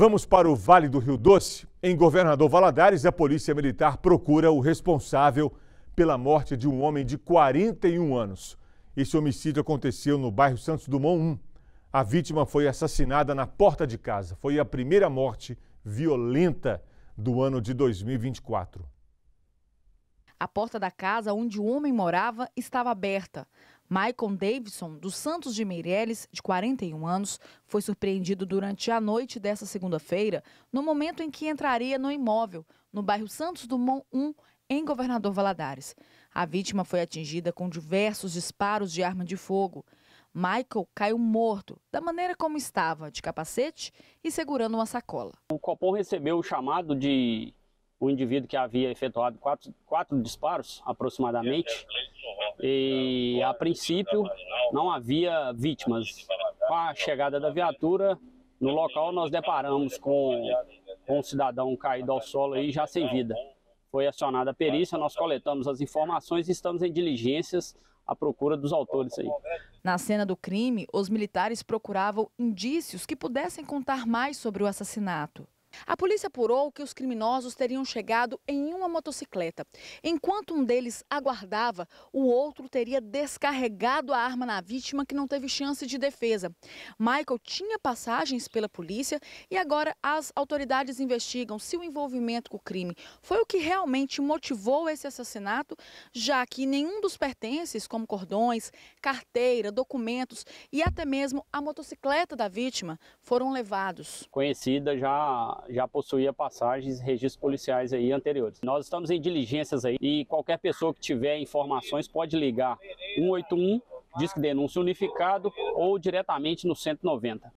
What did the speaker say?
Vamos para o Vale do Rio Doce. Em Governador Valadares, a Polícia Militar procura o responsável pela morte de um homem de 41 anos. Esse homicídio aconteceu no bairro Santos Dumont 1. A vítima foi assassinada na porta de casa. Foi a primeira morte violenta do ano de 2024. A porta da casa onde o homem morava estava aberta, Maicon Davidson, do Santos de Meireles, de 41 anos, foi surpreendido durante a noite dessa segunda-feira, no momento em que entraria no imóvel, no bairro Santos Dumont 1, em Governador Valadares. A vítima foi atingida com diversos disparos de arma de fogo. Michael caiu morto, da maneira como estava, de capacete e segurando uma sacola. O Copom recebeu o chamado de um indivíduo que havia efetuado quatro, quatro disparos, aproximadamente. É, é, e então, a princípio não havia vítimas. Com a então, chegada da então, viatura, no local nós deparamos com, né, né, com um cidadão caído ao solo e já sem vida. Né, Foi acionada a perícia, nós coletamos as informações e estamos em diligências à procura dos autores aí. Na cena do crime, os militares procuravam indícios que pudessem contar mais sobre o assassinato. A polícia apurou que os criminosos teriam chegado em uma motocicleta. Enquanto um deles aguardava, o outro teria descarregado a arma na vítima que não teve chance de defesa. Michael tinha passagens pela polícia e agora as autoridades investigam se o envolvimento com o crime foi o que realmente motivou esse assassinato, já que nenhum dos pertences, como cordões, carteira, documentos e até mesmo a motocicleta da vítima, foram levados. Conhecida já já, possuía passagens, registros policiais aí anteriores. Nós estamos em diligências aí e qualquer pessoa que tiver informações pode ligar 181, Disque Denúncia Unificado ou diretamente no 190.